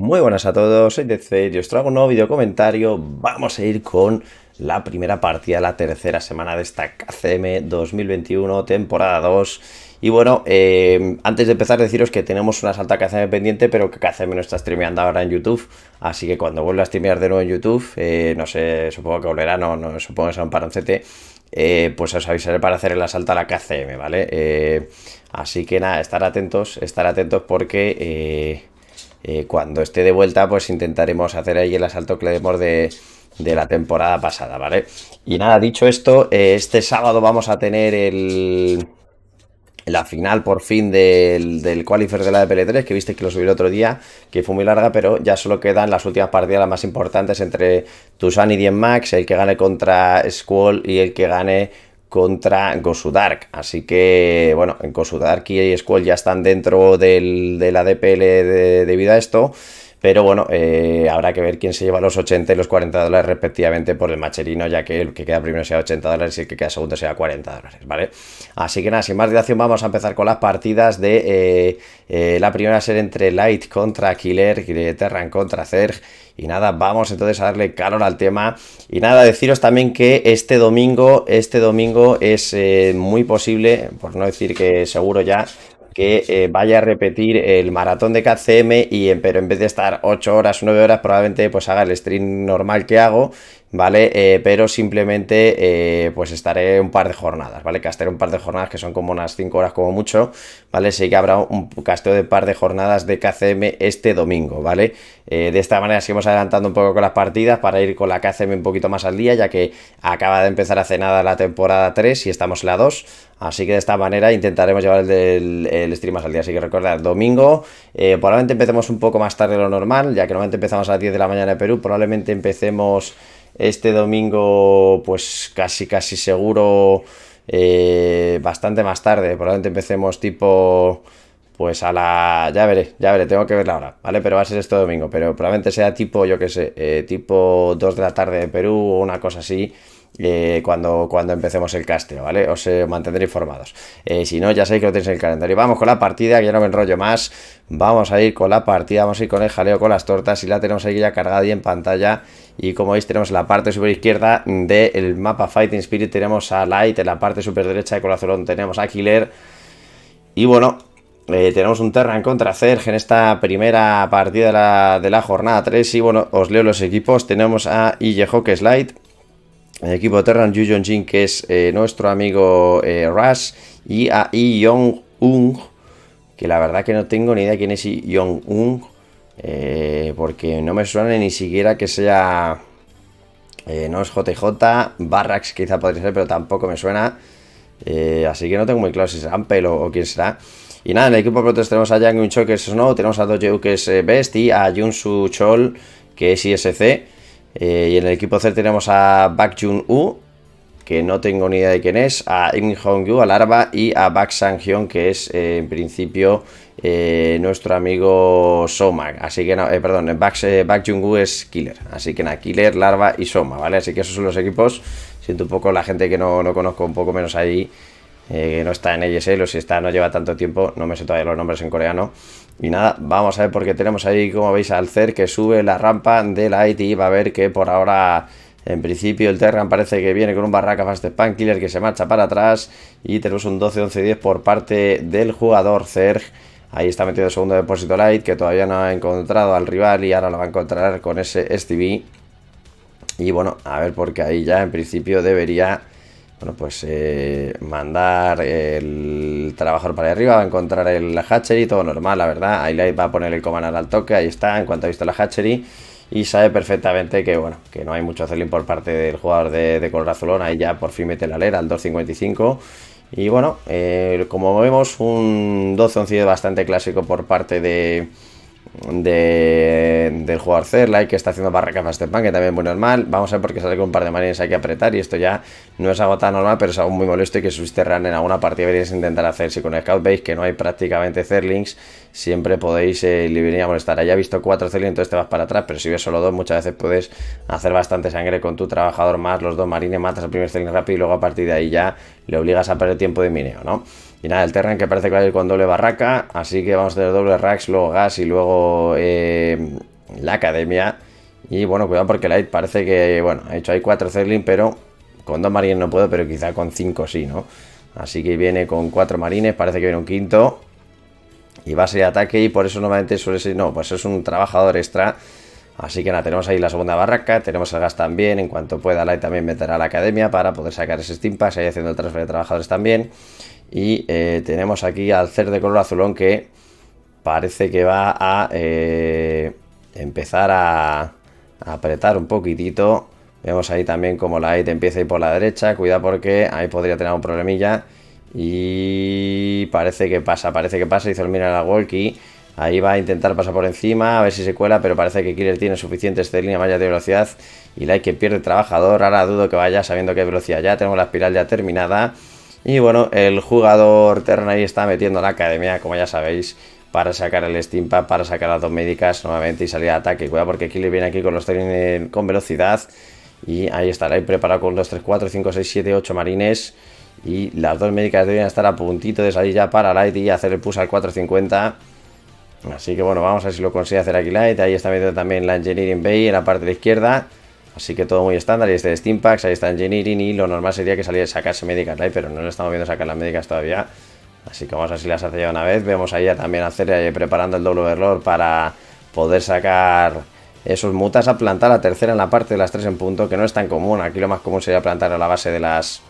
Muy buenas a todos, soy de y os traigo un nuevo video comentario. Vamos a ir con la primera partida, la tercera semana de esta KCM 2021, temporada 2. Y bueno, eh, antes de empezar deciros que tenemos una salta KCM pendiente, pero que KCM no está streameando ahora en YouTube. Así que cuando vuelva a streamear de nuevo en YouTube, eh, no sé, supongo que volverá, no, no supongo que sea un parancete, eh, pues os avisaré para hacer el asalto a la KCM, ¿vale? así que nada, estar atentos, estar atentos porque eh, cuando esté de vuelta, pues intentaremos hacer ahí el asalto le de, de la temporada pasada, ¿vale? Y nada, dicho esto, eh, este sábado vamos a tener el, la final por fin del, qualifier de la de PL3, que viste que lo subí el otro día, que fue muy larga, pero ya solo quedan las últimas partidas las más importantes entre Tusani y 10 Max, el que gane contra Squall y el que gane contra Gosu Dark. Así que, bueno, Gosu Dark y Squall ya están dentro del, de la DPL debido a esto. Pero bueno, eh, habrá que ver quién se lleva los 80 y los 40 dólares respectivamente por el macherino, ya que el que queda primero sea 80 dólares y el que queda segundo sea 40 dólares, ¿vale? Así que nada, sin más dilación, vamos a empezar con las partidas de eh, eh, la primera ser entre Light contra Killer, Terran contra Zerg. Y nada, vamos entonces a darle calor al tema. Y nada, deciros también que este domingo, este domingo es muy posible, por no decir que seguro ya, que eh, vaya a repetir el maratón de KCM, y pero en vez de estar 8 horas, 9 horas, probablemente pues haga el stream normal que hago ¿vale? Eh, pero simplemente eh, pues estaré un par de jornadas, ¿vale? Castaré un par de jornadas que son como unas 5 horas como mucho, ¿vale? Sí que habrá un casteo de par de jornadas de KCM este domingo, ¿vale? Eh, de esta manera seguimos adelantando un poco con las partidas para ir con la KCM un poquito más al día, ya que acaba de empezar hace nada la temporada 3 y estamos en la 2, Así que de esta manera intentaremos llevar el, stream más al día. Así que recordad, domingo, probablemente empecemos un poco más tarde de lo normal, ya que normalmente empezamos a las 10 de la mañana en Perú, probablemente empecemos este domingo, pues casi, casi seguro, eh, bastante más tarde. Probablemente empecemos tipo, pues a la... Ya veré, ya veré, tengo que ver la hora, ¿vale? Pero va a ser este domingo, pero probablemente sea tipo, yo qué sé, eh, tipo 2 de la tarde de Perú o una cosa así. Eh, cuando, cuando empecemos el casteo, ¿vale? Eh, os mantendré informados. Eh, si no, ya sabéis que lo tenéis en el calendario. Vamos con la partida, que ya no me enrollo más. Vamos a ir con la partida, vamos a ir con el jaleo, con las tortas. Y la tenemos aquí ya cargada y en pantalla. Y como veis, tenemos la parte super izquierda del mapa Fighting Spirit. Tenemos a Light, en la parte super derecha de Corazón tenemos a Killer. Y bueno, tenemos un Terran contra Zerg en esta primera partida de la, jornada 3. Y bueno, os leo los equipos. Tenemos a que Hawk el equipo Terran Yu Jin, que es eh, nuestro amigo eh, Rush, y a Yi Yong Un, que la verdad que no tengo ni idea quién es Yi Yong Un, eh, porque no me suena ni siquiera que sea. Eh, no es JJ, Barracks quizá podría ser, pero tampoco me suena. así que no tengo muy claro si es Ampel o, quién será. Y nada, en el equipo Protest tenemos a Yang Cho, que es Snow, tenemos a Dojeu, que es Best, y a Junsu Chol, que es ISC. Eh, y en el equipo C tenemos a Bak U, que no tengo ni idea de quién es, a Im Hong Yu, a Larva, y a Bak Sang Hyun, que es eh, en principio eh, nuestro amigo Soma Así que, no, perdón, Bak, Bak U es Killer. Así que nada, Killer, Larva y Soma, ¿vale? Así que esos son los equipos. Siento un poco la gente que no, conozco, un poco menos ahí. que no está en ESL o si está no lleva tanto tiempo, no me sé todavía los nombres en coreano, y nada, vamos a ver porque tenemos ahí, como veis, al CER que sube la rampa de Light Y Va a ver que por ahora, en principio, el Terran parece que viene con un barraca Fast Spankiller Killer que se marcha para atrás. Y tenemos un 12-11-10 por parte del jugador Cer Ahí está metido el segundo depósito Light, que todavía no ha encontrado al rival y ahora lo va a encontrar con ese STV. Y bueno, a ver porque ahí ya en principio debería bueno, pues eh, mandar el trabajador para arriba, va a encontrar el, la hatchery, todo normal, la verdad. Ahí va a poner el comandar al toque, ahí está, en cuanto ha visto la hatchery. Y sabe perfectamente que, bueno, que no hay mucho azulín por parte del jugador de, de color azulón. Ahí ya por fin mete la alera al 255. Y bueno, eh, como vemos, un 12-11 bastante clásico por parte de, del jugador Zerlai que está haciendo barracas de pan, que también es muy normal. Vamos a ver porque sale con un par de marines hay que apretar y esto ya no es algo tan normal, pero es algo muy molesto y que run en alguna partida deberíais intentar hacer. Si con el Scout base que no hay prácticamente Zerlings, siempre podéis eh, le venir a molestar. he visto cuatro Zerlings, entonces te vas para atrás, pero si ves solo dos, muchas veces puedes hacer bastante sangre con tu trabajador más los dos marines, matas al primer Zerling rápido y luego a partir de ahí ya le obligas a perder tiempo de mineo, ¿no? Y nada, el Terran que parece que va a ir con doble barraca, así que vamos a tener doble racks luego Gas y luego eh, la Academia. Y bueno, cuidado porque Light parece que, bueno, ha hecho ahí cuatro Zerling, pero con dos marines no puedo, pero quizá con cinco sí, ¿no? Así que viene con cuatro marines, parece que viene un quinto. Y va a ser ataque y por eso normalmente suele ser, no, pues es un trabajador extra. Así que nada, tenemos ahí la segunda barraca, tenemos el gas también, en cuanto pueda Light también meterá a la academia para poder sacar ese Pass, ahí haciendo el transfer de trabajadores también. Y eh, tenemos aquí al cer de color azulón que parece que va a eh, empezar a, apretar un poquitito. Vemos ahí también como la AID empieza a ir por la derecha. Cuidado porque ahí podría tener un problemilla. Y parece que pasa, parece que pasa. Hizo el mira la Walky. Ahí va a intentar pasar por encima, a ver si se cuela, pero parece que Killer tiene suficiente este línea malla de velocidad. Y la que pierde el trabajador, ahora dudo que vaya sabiendo qué velocidad ya. Tenemos la espiral ya terminada. Y bueno, el jugador ahí está metiendo la academia, como ya sabéis, para sacar el Stimpa, para sacar las dos médicas nuevamente y salir a ataque. Cuidado porque aquí le viene aquí con los con velocidad. Y ahí estará, ahí preparado con los 3, 4, 5, 6, 7, 8 marines. Y las dos médicas deben estar a puntito de salir ya para Light y hacer el push al 450. Así que bueno, vamos a ver si lo consigue hacer aquí Light. Ahí está metiendo también la Engineering Bay en la parte de la izquierda. Así que todo muy estándar. Ahí está Steam Packs, ahí está Engineering y lo normal sería que saliera sacarse médicas pero no lo estamos viendo sacar las médicas todavía. Así que vamos a ver si las hace ya una vez. Vemos ahí también hacer eh, preparando el doble error para poder sacar esos mutas a plantar la tercera en la parte de las tres en punto, que no es tan común. Aquí lo más común sería plantar a la base de las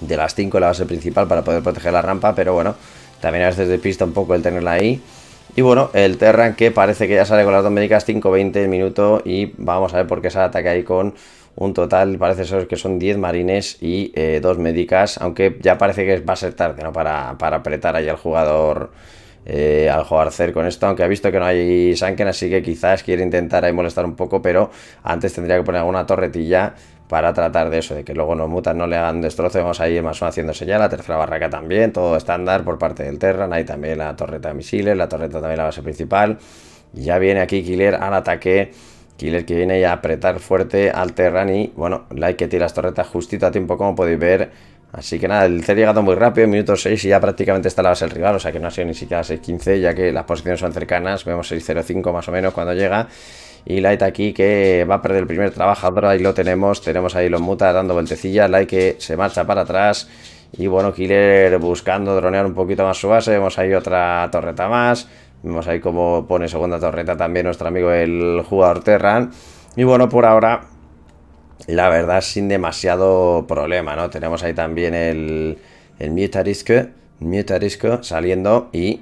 de las 5, la base principal, para poder proteger la rampa, pero bueno, también a veces pista un poco el tenerla ahí. Y bueno, el Terran que parece que ya sale con las dos médicas 5.20 el minuto y vamos a ver por qué sale ataque ahí con un total, parece ser que son 10 marines y eh, dos 2 médicas, aunque ya parece que va a ser tarde ¿no? para, apretar ahí al jugador eh, al jugar con esto, aunque ha visto que no hay Sanken, así que quizás quiere intentar ahí molestar un poco, pero antes tendría que poner alguna torretilla para tratar de eso, de que luego nos mutan, no le hagan destrozo, vamos ahí más menos haciéndose ya, la tercera barraca también, todo estándar por parte del Terran, ahí también la torreta de misiles, la torreta también la base principal, ya viene aquí Killer al ataque, Killer que viene y a apretar fuerte al Terran y bueno, hay que tirar las torretas justito a tiempo como podéis ver, Así que nada, el C llegado muy rápido, minuto 6 y ya prácticamente está la base del rival, o sea que no ha sido ni siquiera 6-15, ya que las posiciones son cercanas, vemos 6-0-5 más o menos cuando llega. Y Light aquí que va a perder el primer trabajador, ahí lo tenemos, tenemos ahí los mutas dando vueltecillas, Light que se marcha para atrás. Y bueno, Killer buscando dronear un poquito más su base, vemos ahí otra torreta más. Vemos ahí como pone segunda torreta también nuestro amigo el jugador Terran. Y bueno, por ahora, la verdad, sin demasiado problema, ¿no? Tenemos ahí también el, el Mutarisco, Mutarisco saliendo y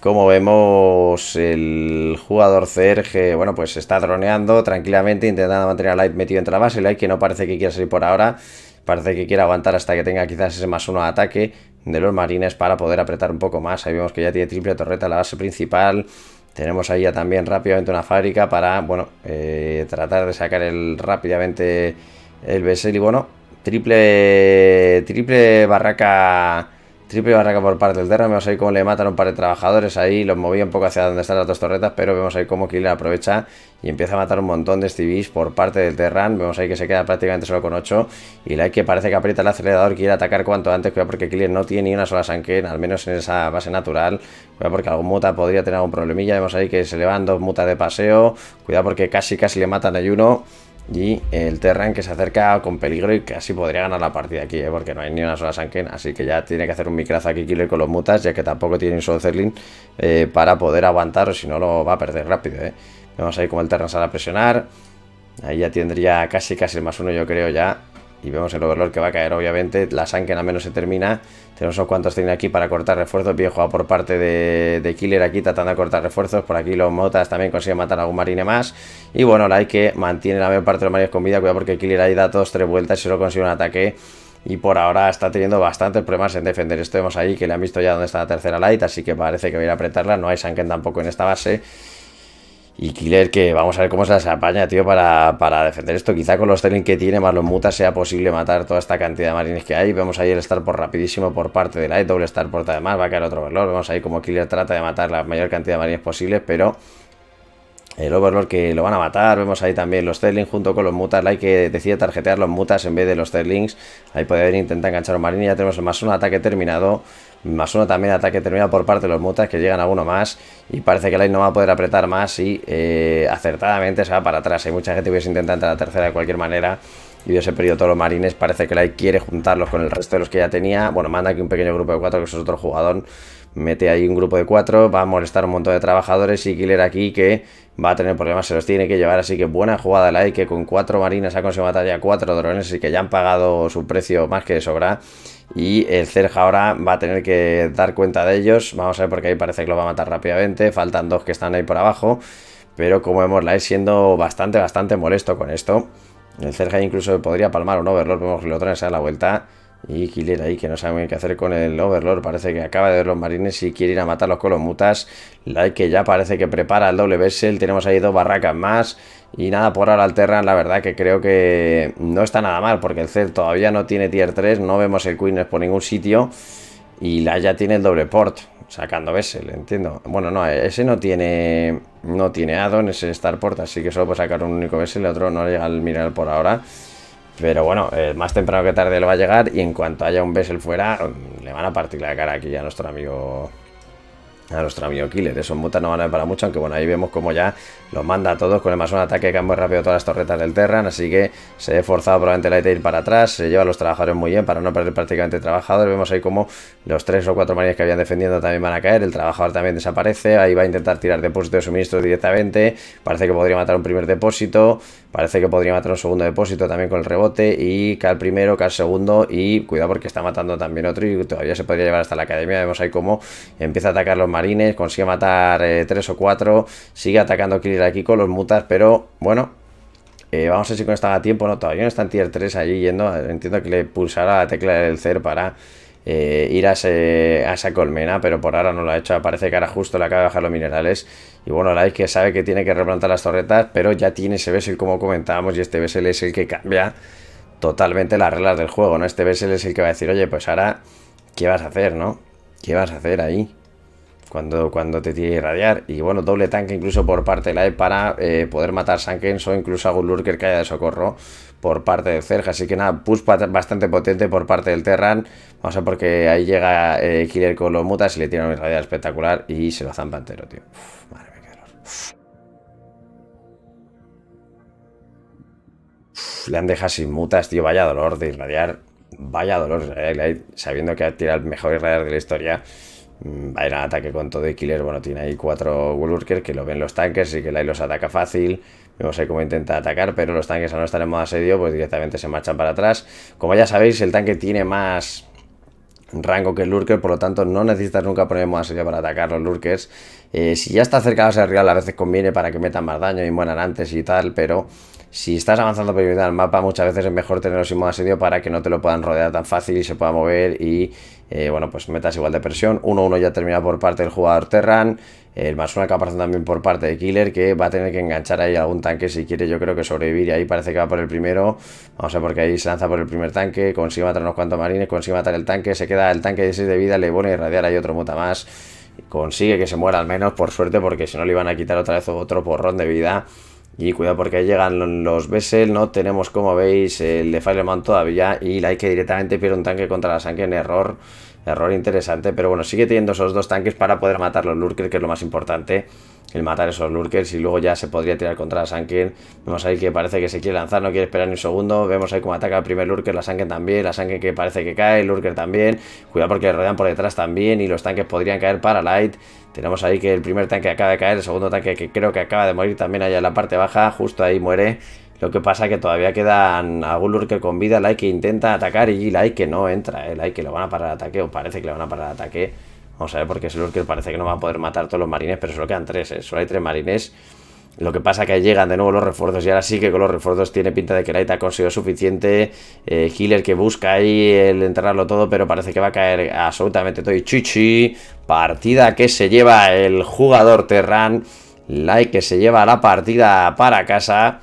como vemos, el jugador Cerge, bueno, pues está droneando tranquilamente, intentando mantener a Light metido entre la base. Light que no parece que quiera salir por ahora, parece que quiere aguantar hasta que tenga quizás ese más uno ataque de los marines para poder apretar un poco más. Ahí vemos que ya tiene triple torreta la base principal. Tenemos ahí ya también rápidamente una fábrica para, bueno, eh, tratar de sacar el rápidamente el Besel y bueno, triple, triple barraca Triple barraca por parte del Terran, Vemos ahí cómo le matan un par de trabajadores ahí. Los movía un poco hacia donde están las dos torretas. Pero vemos ahí cómo Killer aprovecha y empieza a matar un montón de civis por parte del Terran. Vemos ahí que se queda prácticamente solo con 8. Y la que parece que aprieta el acelerador. Quiere atacar cuanto antes. Cuidado porque Killer no tiene ni una sola sanken. Al menos en esa base natural. Cuidado porque algún muta podría tener algún problemilla. Vemos ahí que se le van dos mutas de paseo. Cuidado porque casi casi le matan a uno. Y el Terran que se acerca con peligro y casi podría ganar la partida aquí, ¿eh? porque no hay ni una sola Sanken. Así que ya tiene que hacer un micrazo aquí Killer con los mutas, ya que tampoco tiene un solo Zerlin eh, para poder aguantar, o si no lo va a perder rápido. ¿eh? Vamos a como el Terran sale a presionar. Ahí ya tendría casi casi el más uno, yo creo, ya y vemos el overlord que va a caer obviamente, la Sanken al menos se termina, tenemos unos cuantos tienen aquí para cortar refuerzos, bien jugado por parte de, Killer aquí tratando de cortar refuerzos, por aquí los motas también consiguen matar a algún marine más y bueno, la hay que mantiene la mayor parte de los marines con vida, cuidado porque Killer ahí da dos, tres vueltas y solo consigue un ataque y por ahora está teniendo bastantes problemas en defender. Esto vemos ahí que le han visto ya dónde está la tercera light, así que parece que va a a apretarla. No hay Sanken tampoco en esta base. Y Killer que vamos a ver cómo se las apaña, tío, para, para defender esto. Quizá con los sterling que tiene, más los mutas, sea posible matar toda esta cantidad de marines que hay. Vemos ahí el estar por rapidísimo por parte de Light, doble Star por además, va a caer otro valor. Vemos ahí como Killer trata de matar la mayor cantidad de marines posible, pero el Overlord que lo van a matar, vemos ahí también los Zedlings junto con los Mutas, hay que decide tarjetear los Mutas en vez de los Zedlings Ahí puede haber intenta enganchar un Marine, ya tenemos más uno ataque terminado, más uno también ataque terminado por parte de los Mutas que llegan a uno más y parece que Light no va a poder apretar más y eh, acertadamente se va para atrás. Hay mucha gente que hubiese intentado entrar a la tercera de cualquier manera y hubiese perdido todos los marines. Parece que Light quiere juntarlos con el resto de los que ya tenía. Bueno, manda aquí un pequeño grupo de cuatro, que es otro jugador. Mete ahí un grupo de cuatro, va a molestar un montón de trabajadores y Killer aquí que va a tener problemas, se los tiene que llevar, así que buena jugada la que con cuatro marinas ha conseguido matar ya cuatro drones, y que ya han pagado su precio más que de sobra. Y el Cerja ahora va a tener que dar cuenta de ellos, vamos a ver porque ahí parece que lo va a matar rápidamente, faltan dos que están ahí por abajo, pero como vemos la es siendo bastante, bastante molesto con esto. El Cerja incluso podría palmar un overlord, vemos que lo traen a la vuelta. Y Killer ahí que no sabe qué hacer con el Overlord. Parece que acaba de ver los marines y quiere ir a matarlos con los mutas. Like que ya parece que prepara el doble vessel. Tenemos ahí dos barracas más. Y nada, por ahora alternan, la verdad que creo que no está nada mal. Porque el Zed todavía no tiene tier 3. No vemos el Queen por ningún sitio. Y la ya tiene el doble port. Sacando vessel, entiendo. Bueno, no, ese no tiene. No tiene addon, ese Starport. Así que solo puede sacar un único vessel. El otro no llega al mineral por ahora. Pero bueno, eh, más temprano que tarde lo va a llegar y en cuanto haya un Bessel fuera, mm, le van a partir la cara aquí a nuestro amigo a nuestro amigo Killer. Esos mutas no van a ir para mucho, aunque bueno, ahí vemos como ya los manda a todos con el más un ataque que muy rápido todas las torretas del Terran, así que se ha forzado probablemente la ir para atrás, se lleva a los trabajadores muy bien para no perder prácticamente trabajadores, vemos ahí como los tres o cuatro marines que habían defendiendo también van a caer, el trabajador también desaparece, ahí va a intentar tirar depósito de suministro directamente, parece que podría matar un primer depósito, parece que podría matar un segundo depósito también con el rebote y cae el primero, cae el segundo y cuidado porque está matando también otro y todavía se podría llevar hasta la academia, vemos ahí cómo empieza a atacar los marines, consigue matar 3 eh, tres o cuatro, sigue atacando Killer aquí con los mutas, pero bueno, eh, vamos a ver si con esta a tiempo, no, todavía no está en tier 3 allí yendo, entiendo que le pulsará la tecla del CER para eh, ir a, esa colmena, pero por ahora no lo ha hecho. Parece que ahora justo le acaba de bajar los minerales. Y bueno, la que sabe que tiene que replantar las torretas, pero ya tiene ese Bessel como comentábamos, y este Bessel es el que cambia totalmente las reglas del juego, ¿no? Este Bessel es el que va a decir, oye, pues ahora, ¿qué vas a hacer, no? ¿Qué vas a hacer ahí? cuando, cuando te tiene irradiar. Y bueno, doble tanque incluso por parte de la E para eh, poder matar Sankens o incluso algún Lurker que haya de socorro por parte de Zerg. Así que nada, push bastante potente por parte del Terran. Vamos a ver porque ahí llega eh, Killer con los mutas y le tiene un irradiar espectacular y se lo zampa entero, tío. madre mía, qué dolor. le han dejado sin mutas, tío. Vaya dolor de irradiar. Vaya dolor de irradiar, sabiendo que ha tirado el mejor irradiar de la historia va a ir ataque con todo y Killer, bueno, tiene ahí cuatro lurkers que lo ven los tanques y que la los ataca fácil. no sé cómo intenta atacar, pero los tanques a no estar en modo asedio, pues directamente se marchan para atrás. Como ya sabéis, el tanque tiene más rango que el Lurker, por lo tanto no necesitas nunca poner modo asedio para atacar los Lurkers. Eh, si ya está cerca de ser real, a veces conviene para que metan más daño y mueran antes y tal, pero si estás avanzando por el mapa, muchas veces es mejor tenerlo sin modo asedio para que no te lo puedan rodear tan fácil y se pueda mover y, eh, bueno, pues metas igual de presión. 1-1 ya terminado por parte del jugador Terran, el más una pasando también por parte de Killer, que va a tener que enganchar ahí algún tanque si quiere, yo creo que sobrevivir, y ahí parece que va por el primero, vamos a ver porque ahí se lanza por el primer tanque, consigue matar unos cuantos marines, consigue matar el tanque, se queda el tanque de 6 de vida, le pone irradiar ahí otro muta más, consigue que se muera al menos, por suerte, porque si no le iban a quitar otra vez otro porrón de vida, y cuidado porque ahí llegan los Bessel, no tenemos como veis el de Fireman todavía y la que directamente pierde un tanque contra la sangre en error. Error interesante, pero bueno, sigue teniendo esos dos tanques para poder matar los Lurker, que es lo más importante el matar esos lurkers y luego ya se podría tirar contra la Sanken. Vemos ahí que parece que se quiere lanzar, no quiere esperar ni un segundo. Vemos ahí como ataca el primer lurker, la Sanken también, la Sanken que parece que cae, el lurker también. Cuidado porque le rodean por detrás también y los tanques podrían caer para Light. Tenemos ahí que el primer tanque acaba de caer, el segundo tanque que creo que acaba de morir también allá en la parte baja, justo ahí muere. Lo que pasa que todavía quedan algún lurker con vida, Light que intenta atacar y Light que no entra, el eh, Light que lo van a parar ataque o parece que le van a parar ataque. Vamos a ver, porque es lo que parece que no va a poder matar todos los marines, pero solo quedan tres, ¿eh? Solo hay tres marines. Lo que pasa es que llegan de nuevo los refuerzos y ahora sí que con los refuerzos tiene pinta de que Light ha conseguido suficiente. Eh, Healer que busca ahí el enterrarlo todo, pero parece que va a caer absolutamente todo. Y Chichi, partida que se lleva el jugador Terran. Like que se lleva la partida para casa.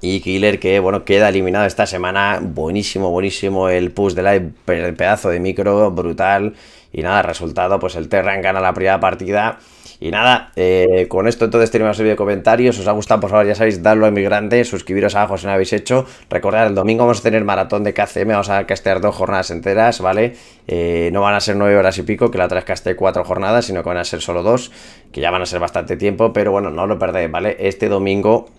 Y Killer que, bueno, queda eliminado esta semana. Buenísimo, buenísimo el push de live, el pedazo de micro, brutal. Y nada, resultado, pues el Terran gana la primera partida. Y nada, eh, con esto entonces tenemos el vídeo de comentarios. os ha gustado, por favor, ya sabéis, dadlo a mi grande, suscribiros abajo si no habéis hecho. Recordad, el domingo vamos a tener maratón de KCM, vamos a castear dos jornadas enteras, ¿vale? Eh, no van a ser nueve horas y pico, que la otra vez cuatro jornadas, sino que van a ser solo dos, que ya van a ser bastante tiempo, pero bueno, no lo perdáis, ¿vale? Este domingo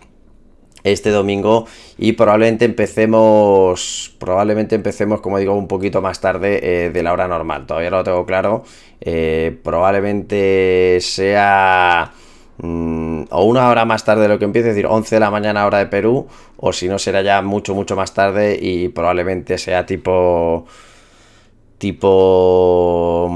este domingo y probablemente empecemos probablemente empecemos como digo un poquito más tarde eh, de la hora normal todavía no lo tengo claro eh, probablemente sea mm, o una hora más tarde de lo que empiece, es decir, 11 de la mañana hora de Perú, o si no será ya mucho, mucho más tarde y probablemente sea tipo tipo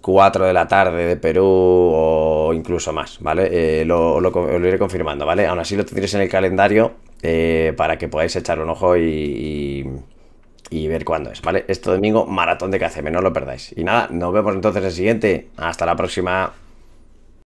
4 mm, de la tarde de Perú o incluso más, ¿vale? Eh, lo, lo, iré confirmando, ¿vale? Aún así lo tendréis en el calendario eh, para que podáis echar un ojo y, y ver cuándo es, ¿vale? Este domingo, maratón de KCM, no lo perdáis. Y nada, nos vemos entonces en el siguiente. Hasta la próxima.